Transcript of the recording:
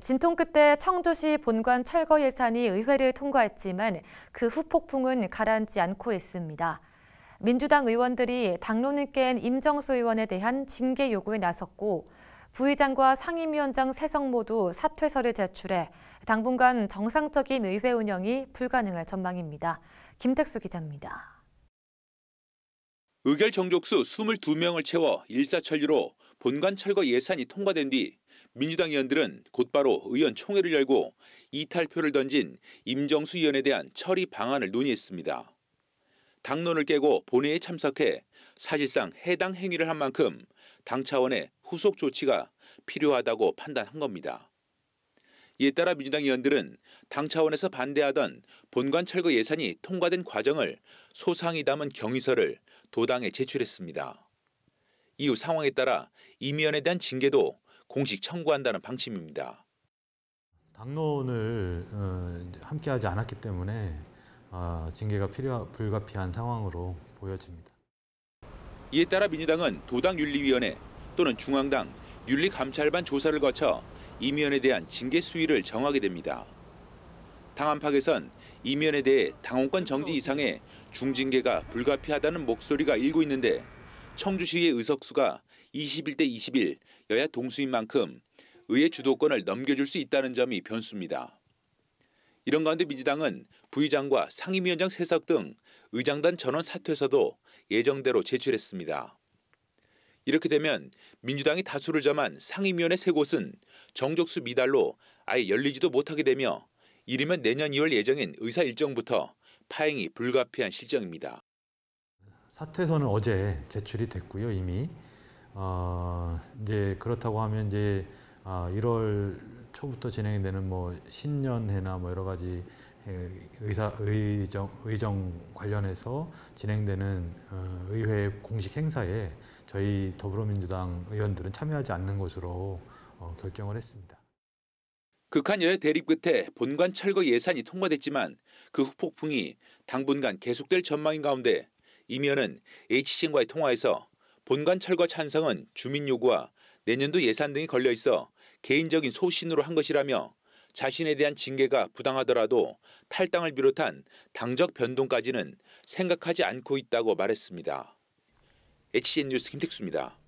진통 끝에 청주시 본관 철거 예산이 의회를 통과했지만 그 후폭풍은 가라앉지 않고 있습니다. 민주당 의원들이 당론을 깬 임정수 의원에 대한 징계 요구에 나섰고 부의장과 상임위원장 세석 모두 사퇴서를 제출해 당분간 정상적인 의회 운영이 불가능할 전망입니다. 김택수 기자입니다. 의결 정족수 22명을 채워 일사천리로 본관 철거 예산이 통과된 뒤 민주당 의원들은 곧바로 의원총회를 열고 이탈표를 던진 임정수 의원에 대한 처리 방안을 논의했습니다. 당론을 깨고 본회의에 참석해 사실상 해당 행위를 한 만큼 당 차원의 후속 조치가 필요하다고 판단한 겁니다. 이에 따라 민주당 의원들은 당 차원에서 반대하던 본관 철거 예산이 통과된 과정을 소상히 담은 경위서를 도당에 제출했습니다. 이후 상황에 따라 임 의원에 대한 징계도 공식 청구한다는 방침입니다. 당론을 어, 함께하지 않았기 때문에 어, 징계가 필요 불가피한 상황으로 보여집니다. 이에 따라 민주당은 도당윤리위원회 또는 중앙당 윤리감찰반 조사를 거쳐 임 의원에 대한 징계 수위를 정하게 됩니다. 당 안팎에선 임 의원에 대해 당원권 정지 이상의 중징계가 불가피하다는 목소리가 일고 있는데 청주시의 의석수가 21대 21 여야 동수인 만큼 의회 주도권을 넘겨줄 수 있다는 점이 변수입니다. 이런 가운데 민주당은 부의장과 상임위원장 세석 등 의장단 전원 사퇴서도 예정대로 제출했습니다. 이렇게 되면 민주당이 다수를 점한 상임위원회 세 곳은 정적수 미달로 아예 열리지도 못하게 되며 이르면 내년 2월 예정인 의사 일정부터 파행이 불가피한 실정입니다. 사퇴서는 어제 제출이 됐고요, 이미. 아, 이제 그렇다고 하면 이제 1월 아, 초부터 진행이 되는 뭐 신년회나 뭐 여러 가지 의사 의정 의정 관련해서 진행되는 어, 의회 공식 행사에 저희 더불어민주당 의원들은 참여하지 않는 것으로 어, 결정을 했습니다. 극한여야 대립 끝에 본관 철거 예산이 통과됐지만 그 후폭풍이 당분간 계속될 전망인 가운데 임의은 h c 과의 통화에서 본관 철거 찬성은 주민 요구와 내년도 예산 등이 걸려 있어 개인적인 소신으로 한 것이라며 자신에 대한 징계가 부당하더라도 탈당을 비롯한 당적 변동까지는 생각하지 않고 있다고 말했습니다. HCN 뉴스 김택수입니다.